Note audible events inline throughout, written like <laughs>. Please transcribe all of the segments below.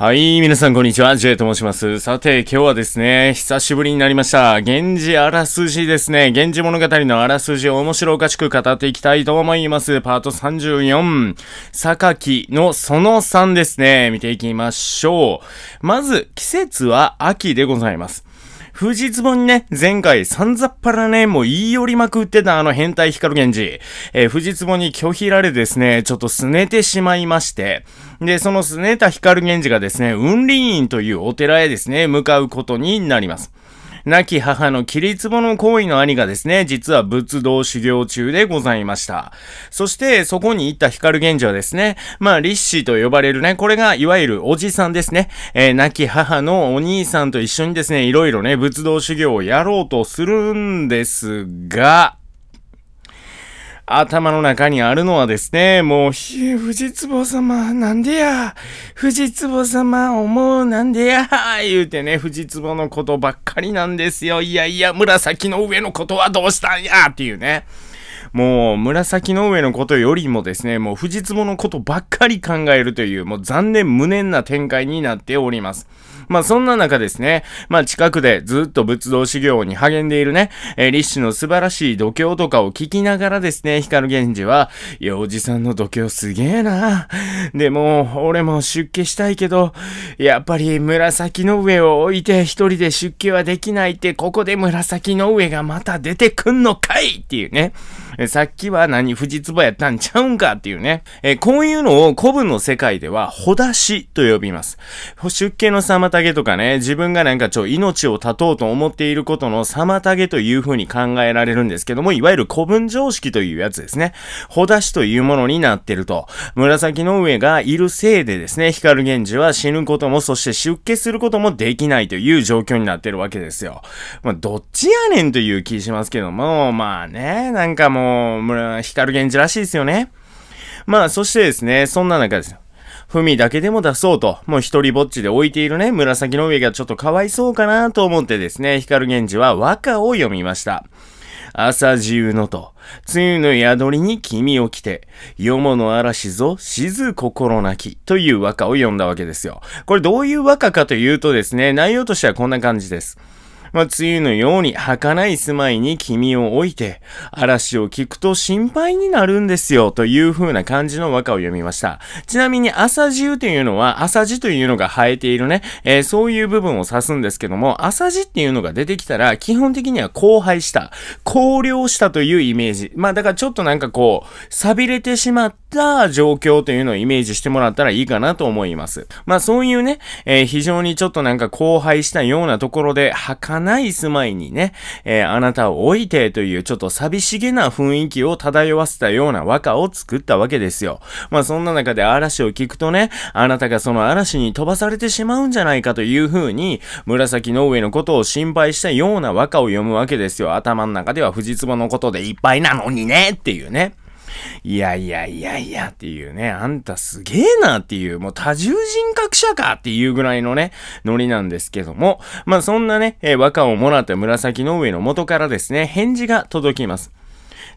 はい、皆さんこんにちは、ジェイと申します。さて、今日はですね、久しぶりになりました。源氏あらすじですね。源氏物語のあらすじを面白おかしく語っていきたいと思います。パート34、榊のその3ですね。見ていきましょう。まず、季節は秋でございます。富士壺にね、前回散々っぱらね、もう言い寄りまくってたあの変態光源氏、えー、富士壺に拒否られですね、ちょっと拗ねてしまいまして、で、その拗ねた光源氏がですね、雲林院というお寺へですね、向かうことになります。亡き母の切り壺の行為の兄がですね、実は仏道修行中でございました。そして、そこに行った光源氏はですね、まあ、立志と呼ばれるね、これが、いわゆるおじさんですね。えー、亡き母のお兄さんと一緒にですね、いろいろね、仏道修行をやろうとするんですが、頭の中にあるのはですね、もう、ひ、藤壺様、なんでや、藤壺様、思う、なんでや、言うてね、藤壺のことばっかりなんですよ。いやいや、紫の上のことはどうしたんや、っていうね。もう、紫の上のことよりもですね、もう、藤壺のことばっかり考えるという、もう残念無念な展開になっております。まあそんな中ですね、まあ近くでずっと仏道修行に励んでいるね、えー、立志の素晴らしい度胸とかを聞きながらですね、光源氏は、いや、おじさんの度胸すげえな。でも、俺も出家したいけど、やっぱり紫の上を置いて一人で出家はできないって、ここで紫の上がまた出てくんのかいっていうね。さっきは何、藤壺やったんちゃうんかっていうね。えこういうのを古文の世界では、ほだしと呼びます。出家の妨げとかね、自分がなんかちょ、命を絶とうと思っていることの妨げという風に考えられるんですけども、いわゆる古文常識というやつですね。ほだしというものになってると。紫の上がいるせいでですね、光源氏は死ぬことも、そして出家することもできないという状況になってるわけですよ。まあ、どっちやねんという気しますけども、まあね、なんかもう、光源氏らしいですよね。まあ、そしてですね、そんな中ですよ。ふみだけでも出そうと、もう一人ぼっちで置いているね、紫の上がちょっとかわいそうかなと思ってですね、光源氏は和歌を読みました。朝自由のと、梅雨の宿りに君を着て、よもの嵐ぞ、静心なき、という和歌を読んだわけですよ。これどういう和歌かというとですね、内容としてはこんな感じです。まあ、梅雨のように儚い住まいに君を置いて、嵐を聞くと心配になるんですよ、という風な感じの和歌を読みました。ちなみに朝汁というのは、朝字というのが生えているね、えー、そういう部分を指すんですけども、朝字っていうのが出てきたら、基本的には荒廃した、荒涼したというイメージ。まあだからちょっとなんかこう、錆びれてしまっった状況というのをイメージしてもらったらいいかなと思います。まあそういうね、えー、非常にちょっとなんか荒廃したようなところで儚い住まいにね、えー、あなたを置いてというちょっと寂しげな雰囲気を漂わせたような和歌を作ったわけですよ。まあそんな中で嵐を聞くとね、あなたがその嵐に飛ばされてしまうんじゃないかというふうに、紫の上のことを心配したような和歌を読むわけですよ。頭の中では藤壺のことでいっぱいなのにねっていうね。いやいやいやいやっていうね、あんたすげえなっていう、もう多重人格者かっていうぐらいのね、ノリなんですけども、まあそんなね、和歌をもらった紫の上の元からですね、返事が届きます。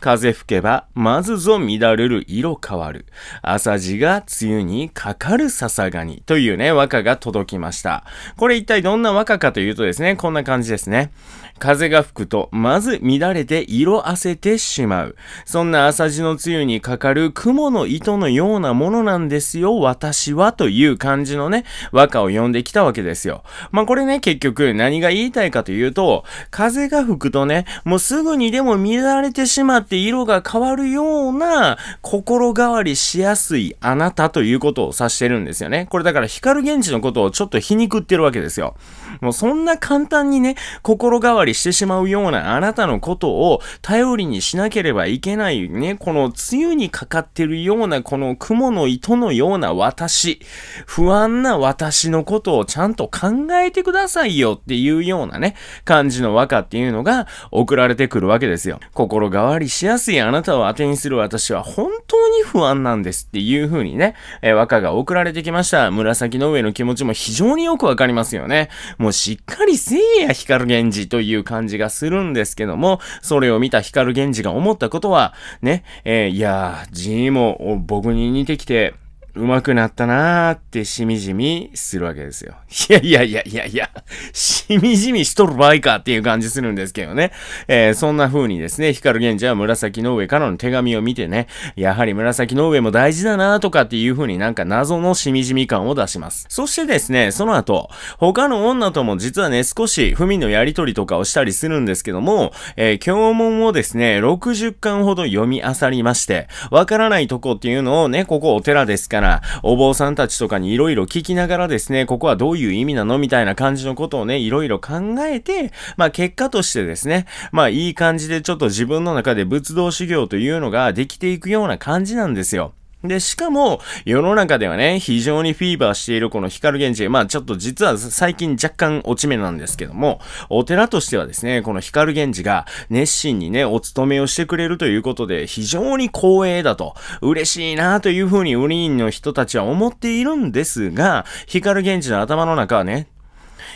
風吹けば、まずぞ乱れる色変わる。朝地が梅雨にかかる笹がに。というね、和歌が届きました。これ一体どんな和歌かというとですね、こんな感じですね。風が吹くと、まず乱れて色あせてしまう。そんな朝地の梅雨にかかる雲の糸のようなものなんですよ、私はという感じのね、和歌を読んできたわけですよ。まあ、これね、結局何が言いたいかというと、風が吹くとね、もうすぐにでも乱れてしまっって色が変わるような心変わりしやすいあなたということを指してるんですよね。これだから光源氏のことをちょっと皮肉ってるわけですよ。もうそんな簡単にね、心変わりしてしまうようなあなたのことを頼りにしなければいけないね、この梅雨にかかってるようなこの雲の糸のような私、不安な私のことをちゃんと考えてくださいよっていうようなね、感じの和歌っていうのが送られてくるわけですよ。心変わりしやすいあなたを当てにする私は本当に不安なんですっていう風にね、えー、和歌が送られてきました。紫の上の気持ちも非常によくわかりますよね。もうしっかりせいや光源氏という感じがするんですけども、それを見た光源氏が思ったことは、ね、えー、いやー、じも僕に似てきて、上手くなったなーってしみじみするわけですよ。いやいやいやいやいや、しみじみしとる場合かっていう感じするんですけどね。えー、そんな風にですね、光源氏は紫の上からの手紙を見てね、やはり紫の上も大事だなーとかっていう風になんか謎のしみじみ感を出します。そしてですね、その後、他の女とも実はね、少し文のやりとりとかをしたりするんですけども、えー、教文をですね、60巻ほど読み漁りまして、わからないとこっていうのをね、ここお寺ですからから、お坊さんたちとかに色々聞きながらですね、ここはどういう意味なのみたいな感じのことをね、色々考えて、まあ結果としてですね、まあいい感じでちょっと自分の中で仏道修行というのができていくような感じなんですよ。で、しかも、世の中ではね、非常にフィーバーしているこの光源氏、まあちょっと実は最近若干落ち目なんですけども、お寺としてはですね、この光源氏が熱心にね、お勤めをしてくれるということで、非常に光栄だと、嬉しいなというふうにウリーンの人たちは思っているんですが、光源氏の頭の中はね、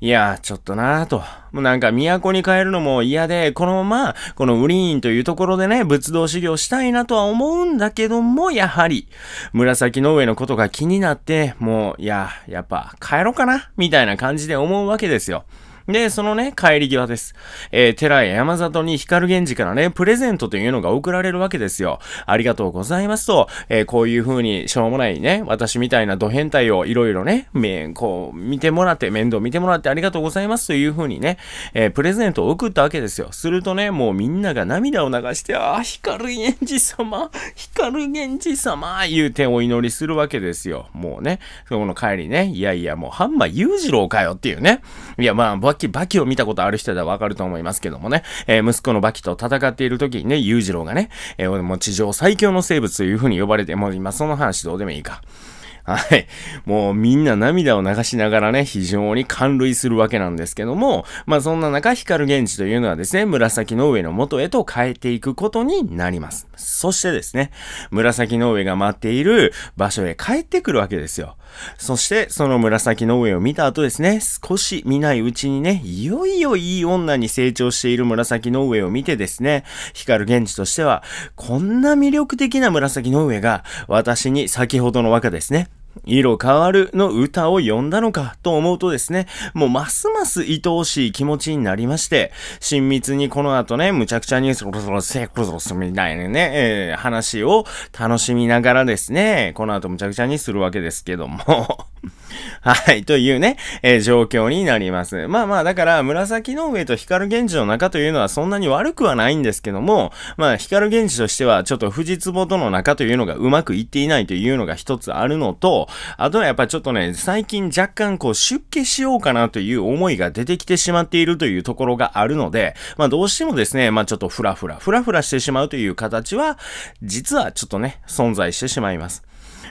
いや、ちょっとなぁと。もうなんか都に帰るのも嫌で、このまま、このウリーンというところでね、仏道修行したいなとは思うんだけども、やはり、紫の上のことが気になって、もう、いや、やっぱ帰ろうかな、みたいな感じで思うわけですよ。で、そのね、帰り際です。えー、寺や山里に光源氏からね、プレゼントというのが送られるわけですよ。ありがとうございますと、えー、こういう風に、しょうもないね、私みたいなド変態をいろいろね、め、こう、見てもらって、面倒見てもらってありがとうございますという風にね、えー、プレゼントを送ったわけですよ。するとね、もうみんなが涙を流して、ああ、光源氏様、光源氏様、言うてお祈りするわけですよ。もうね、その帰りね、いやいや、もうハンマー裕次郎かよっていうね。いや、まあ、バキ、バキを見たことある人ではわかると思いますけどもね、えー、息子のバキと戦っている時にね、裕次郎がね、えー、もう地上最強の生物という風に呼ばれて、もう今その話どうでもいいか。はい。もうみんな涙を流しながらね、非常に感類するわけなんですけども、まあそんな中、光源氏というのはですね、紫の上の元へと変えていくことになります。そしてですね、紫の上が待っている場所へ帰ってくるわけですよ。そして、その紫の上を見た後ですね、少し見ないうちにね、いよいよいい女に成長している紫の上を見てですね、光る源氏としては、こんな魅力的な紫の上が、私に先ほどの和歌ですね、色変わるの歌を読んだのかと思うとですね、もうますます愛おしい気持ちになりまして、親密にこの後ね、むちゃくちゃにそろそろせこそろみたいなね、えー、話を楽しみながらですね、この後むちゃくちゃにするわけですけども <laughs> はい。というね、えー、状況になります。まあまあ、だから、紫の上と光源氏の中というのはそんなに悪くはないんですけども、まあ、光源氏としては、ちょっと富士壺との中というのがうまくいっていないというのが一つあるのと、あとはやっぱちょっとね、最近若干こう、出家しようかなという思いが出てきてしまっているというところがあるので、まあどうしてもですね、まあちょっとふらふらふらふらしてしまうという形は、実はちょっとね、存在してしまいます。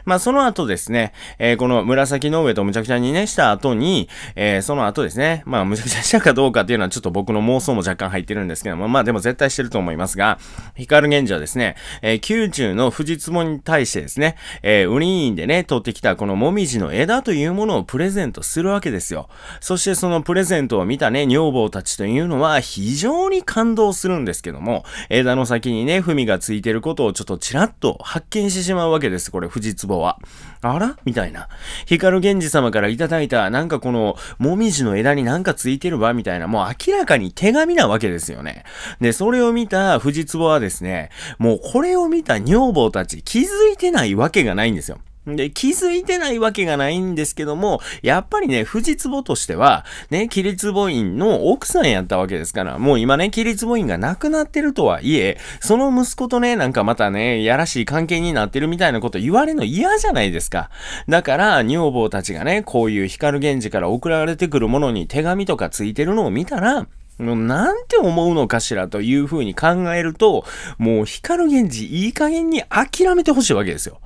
まあ、その後ですね、えー、この紫の上とむちゃくちゃにね、した後に、えー、その後ですね、まあ、むちゃくちゃしたかどうかっていうのはちょっと僕の妄想も若干入ってるんですけども、まあ、でも絶対してると思いますが、光源氏はですね、えー、宮中の富士壺に対してですね、えー、ウリーンでね、取ってきたこのもみじの枝というものをプレゼントするわけですよ。そしてそのプレゼントを見たね、女房たちというのは非常に感動するんですけども、枝の先にね、文がついてることをちょっとちらっと発見してしまうわけです。これ、富士壺後は。あらみたいな。光源氏様からいただいた、なんかこの、もみじの枝になんかついてるわ、みたいな、もう明らかに手紙なわけですよね。で、それを見た藤壺はですね、もうこれを見た女房たち気づいてないわけがないんですよ。で、気づいてないわけがないんですけども、やっぱりね、富士壺としては、ね、キリツボンの奥さんやったわけですから、もう今ね、キリツボンが亡くなってるとはいえ、その息子とね、なんかまたね、やらしい関係になってるみたいなこと言われるの嫌じゃないですか。だから、女房たちがね、こういう光源氏から送られてくるものに手紙とかついてるのを見たら、もうなんて思うのかしらというふうに考えると、もう光源氏いい加減に諦めてほしいわけですよ。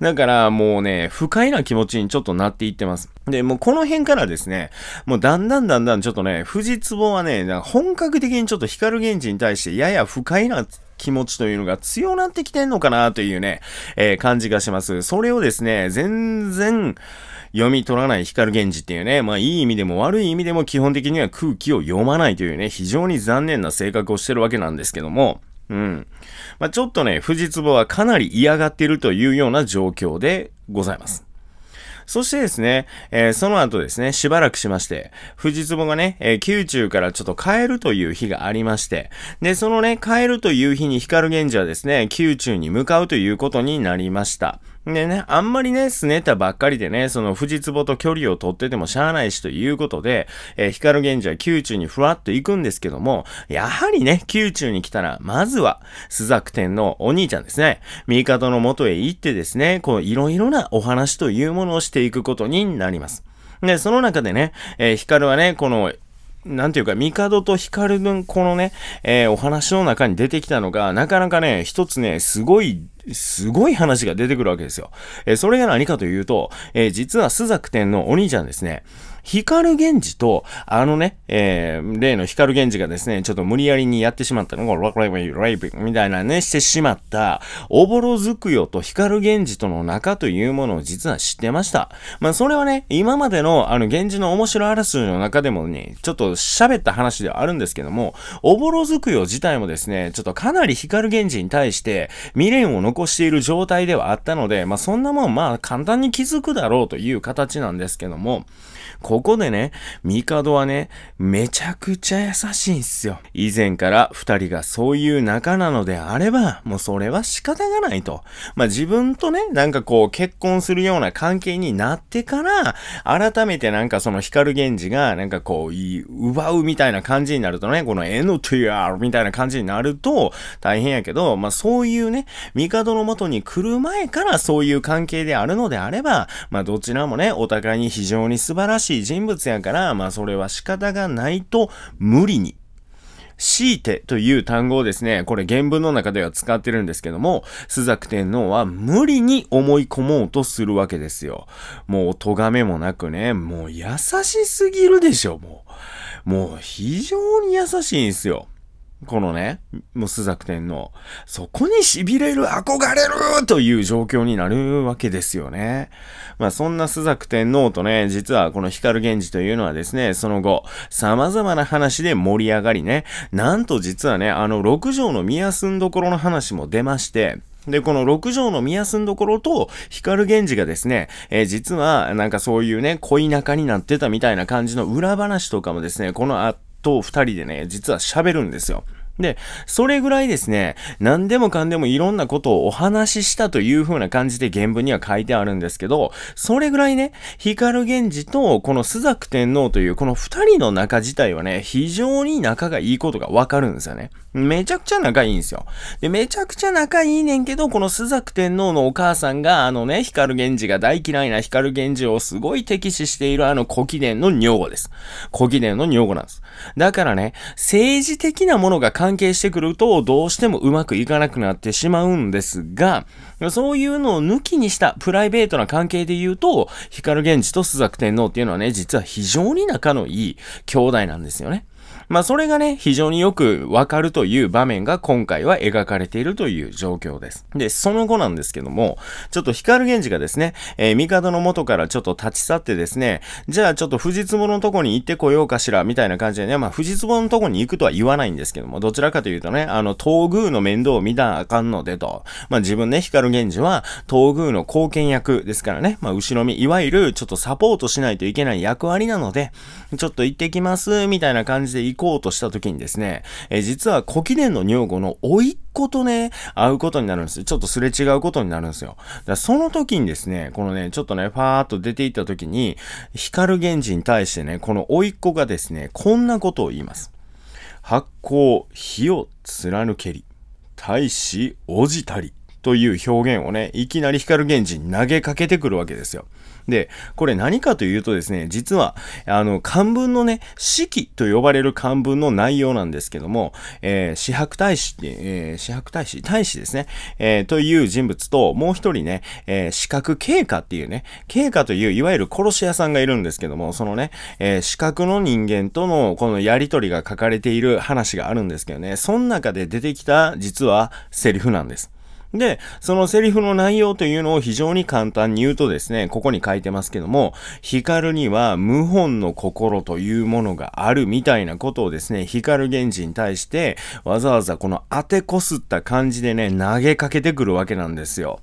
だからもうね、不快な気持ちにちょっとなっていってます。で、もうこの辺からですね、もうだんだんだんだんちょっとね、富士壺はね、本格的にちょっと光源氏に対してやや不快な気持ちというのが強なってきてんのかなというね、えー、感じがします。それをですね、全然、読み取らない光源氏っていうね、まあいい意味でも悪い意味でも基本的には空気を読まないというね、非常に残念な性格をしてるわけなんですけども、うん。まあ、ちょっとね、藤壺はかなり嫌がっているというような状況でございます。そしてですね、えー、その後ですね、しばらくしまして、藤壺がね、えー、宮中からちょっと帰るという日がありまして、で、そのね、帰るという日に光源氏はですね、宮中に向かうということになりました。でね、あんまりね、拗ねたばっかりでね、その富士壺と距離を取っててもしゃあないしということで、えー、光源氏は宮中にふわっと行くんですけども、やはりね、宮中に来たら、まずは、朱雀天のお兄ちゃんですね、方の元へ行ってですね、こう、いろいろなお話というものをしていくことになります。で、その中でね、えー、ヒカルはね、このなんていうか、帝と光のこのね、えー、お話の中に出てきたのが、なかなかね、一つね、すごいすごい話が出てくるわけですよ。えー、それが何かというと、えー、実は朱雀天のお兄ちゃんですね。光源氏と、あのね、えー、例の光源氏がですね、ちょっと無理やりにやってしまったのが、ライブ、ライブ、みたいなね、してしまった、おぼろづくよと光源氏との仲というものを実は知ってました。まあ、それはね、今までの、あの、源氏の面白争いの中でもね、ちょっと喋った話ではあるんですけども、おぼろづくよ自体もですね、ちょっとかなり光源氏に対して、未練を残している状態ではあったので、まあ、そんなもん、まあ、簡単に気づくだろうという形なんですけども、こここでね、帝はね、めちゃくちゃ優しいんすよ。以前から二人がそういう仲なのであれば、もうそれは仕方がないと。まあ、自分とね、なんかこう結婚するような関係になってから、改めてなんかその光源氏がなんかこう、奪うみたいな感じになるとね、このエノティアみたいな感じになると大変やけど、まあ、そういうね、帝の元に来る前からそういう関係であるのであれば、まあ、どちらもね、お互いに非常に素晴らしい人物やから、まあそれは仕方がないと無理に強いてという単語をですね、これ原文の中では使ってるんですけども、朱雀天皇は無理に思い込もうとするわけですよ。もう咎めもなくね、もう優しすぎるでしょ、もう。もう非常に優しいんですよ。このね、もう朱雀天皇。そこに痺れる、憧れるという状況になるわけですよね。まあそんな朱雀天皇とね、実はこの光源氏というのはですね、その後、様々な話で盛り上がりね、なんと実はね、あの六条の宮寸どころの話も出まして、で、この六条の宮住んどころと光源氏がですね、えー、実はなんかそういうね、恋仲になってたみたいな感じの裏話とかもですね、このあと2人でね、実は喋るんですよ。で、それぐらいですね、何でもかんでもいろんなことをお話ししたという風な感じで原文には書いてあるんですけど、それぐらいね、光源氏とこの朱雀天皇というこの二人の仲自体はね、非常に仲がいいことがわかるんですよね。めちゃくちゃ仲いいんですよ。で、めちゃくちゃ仲いいねんけど、この朱雀天皇のお母さんが、あのね、光源氏が大嫌いな光源氏をすごい敵視しているあの古貴殿の女房です。古貴殿の女房なんです。だからね、政治的なものが関係してくると、どうしてもうまくいかなくなってしまうんですが、そういうのを抜きにしたプライベートな関係で言うと、光源氏と朱雀天皇っていうのはね、実は非常に仲のいい兄弟なんですよね。まあそれがね、非常によくわかるという場面が今回は描かれているという状況です。で、その後なんですけども、ちょっと光源氏がですね、えー、帝の元からちょっと立ち去ってですね、じゃあちょっと藤壺のとこに行ってこようかしら、みたいな感じでね、まあ藤壺のとこに行くとは言わないんですけども、どちらかというとね、あの、東宮の面倒を見たらあかんのでと、まあ自分ね、光源氏は東宮の貢献役ですからね、まあ後ろ見、いわゆるちょっとサポートしないといけない役割なので、ちょっと行ってきます、みたいな感じで行行こうとした時にですね、えー、実は古記念の女房の甥っ子とね、会うことになるんですよ。ちょっとすれ違うことになるんですよ。だその時にですね、このね、ちょっとね、ファーっと出ていった時に、光源氏に対してね、この甥っ子がですね、こんなことを言います。発光、火を貫けり、大使、おじたり。という表現をね、いきなり光源氏に投げかけてくるわけですよ。で、これ何かというとですね、実は、あの、漢文のね、四季と呼ばれる漢文の内容なんですけども、えー、四白大使、えー、四白大使、大使ですね、えー、という人物と、もう一人ね、えー、四角経過っていうね、経過という、いわゆる殺し屋さんがいるんですけども、そのね、えー、四角の人間との、このやりとりが書かれている話があるんですけどね、その中で出てきた、実は、セリフなんです。で、そのセリフの内容というのを非常に簡単に言うとですね、ここに書いてますけども、ヒカルには謀反の心というものがあるみたいなことをですね、光源氏に対してわざわざこの当てこすった感じでね、投げかけてくるわけなんですよ。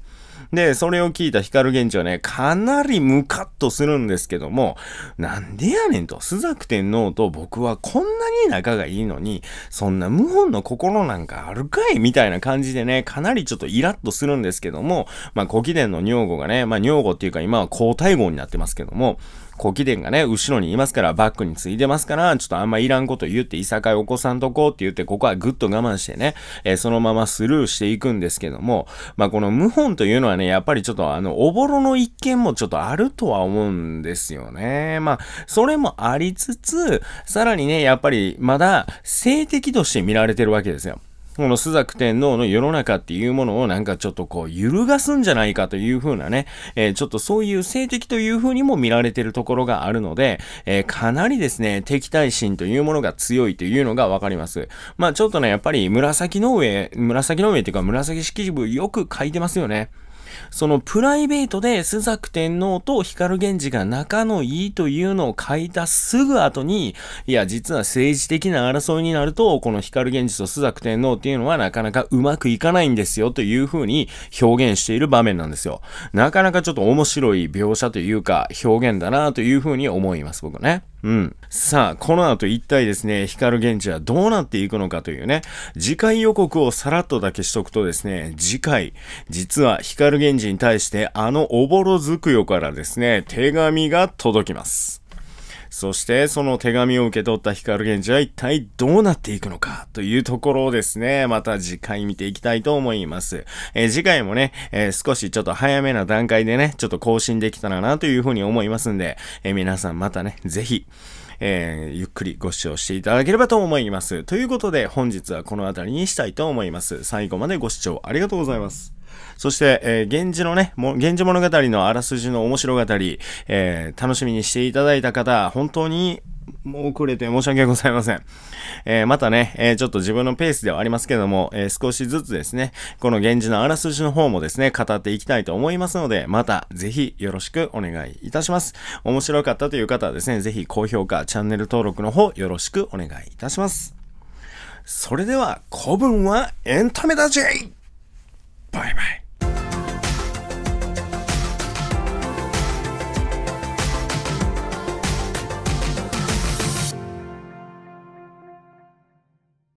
で、それを聞いた光源氏はね、かなりムカッとするんですけども、なんでやねんと、朱雀天皇と僕はこんなに仲がいいのに、そんな無本の心なんかあるかいみたいな感じでね、かなりちょっとイラッとするんですけども、まあ、古貴殿の女房がね、まあ、女房っていうか今は皇太后になってますけども、こう、貴殿がね、後ろにいますから、バックについてますから、ちょっとあんまいらんこと言って、いさかい起こさんとこうって言って、ここはぐっと我慢してね、えー、そのままスルーしていくんですけども、まあ、この謀反というのはね、やっぱりちょっとあの、おぼろの一件もちょっとあるとは思うんですよね。まあ、それもありつつ、さらにね、やっぱりまだ性的として見られてるわけですよ。この朱雀天皇の世の中っていうものをなんかちょっとこう揺るがすんじゃないかというふうなね、えー、ちょっとそういう性的というふうにも見られてるところがあるので、えー、かなりですね、敵対心というものが強いというのがわかります。まあちょっとね、やっぱり紫の上、紫の上っていうか紫式部よく書いてますよね。そのプライベートで朱雀天皇と光源氏が仲のいいというのを書いたすぐ後に、いや、実は政治的な争いになると、この光源氏と朱雀天皇っていうのはなかなかうまくいかないんですよというふうに表現している場面なんですよ。なかなかちょっと面白い描写というか、表現だなというふうに思います、僕ね。うん。さあ、この後一体ですね、光源氏はどうなっていくのかというね、次回予告をさらっとだけしとくとですね、次回、実は光源氏に対してあのおぼろづくよからですね、手紙が届きます。そしてその手紙を受け取った光源氏は一体どうなっていくのかというところをですね、また次回見ていきたいと思います。えー、次回もね、えー、少しちょっと早めな段階でね、ちょっと更新できたらなというふうに思いますんで、えー、皆さんまたね、ぜひ、えー、ゆっくりご視聴していただければと思います。ということで本日はこの辺りにしたいと思います。最後までご視聴ありがとうございます。そして、えー、源氏のね、源氏物語のあらすじの面白語り、えー、楽しみにしていただいた方、本当にもう遅れて申し訳ございません。えー、またね、えー、ちょっと自分のペースではありますけども、えー、少しずつですね、この源氏のあらすじの方もですね、語っていきたいと思いますので、またぜひよろしくお願いいたします。面白かったという方はですね、ぜひ高評価、チャンネル登録の方よろしくお願いいたします。それでは、古文はエンタメだぜ。Bye bye.